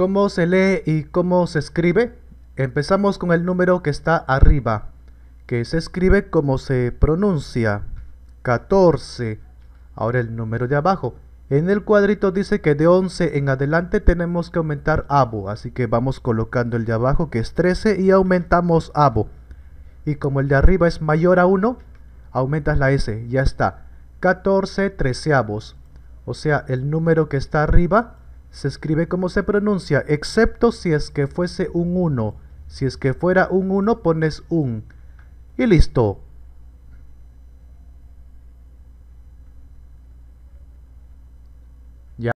¿Cómo se lee y cómo se escribe? Empezamos con el número que está arriba, que se escribe como se pronuncia, 14. Ahora el número de abajo. En el cuadrito dice que de 11 en adelante tenemos que aumentar abo, así que vamos colocando el de abajo que es 13 y aumentamos abo. Y como el de arriba es mayor a 1, aumentas la S, ya está. 14 treceavos. O sea, el número que está arriba se escribe como se pronuncia, excepto si es que fuese un 1. Si es que fuera un 1, pones un. Y listo.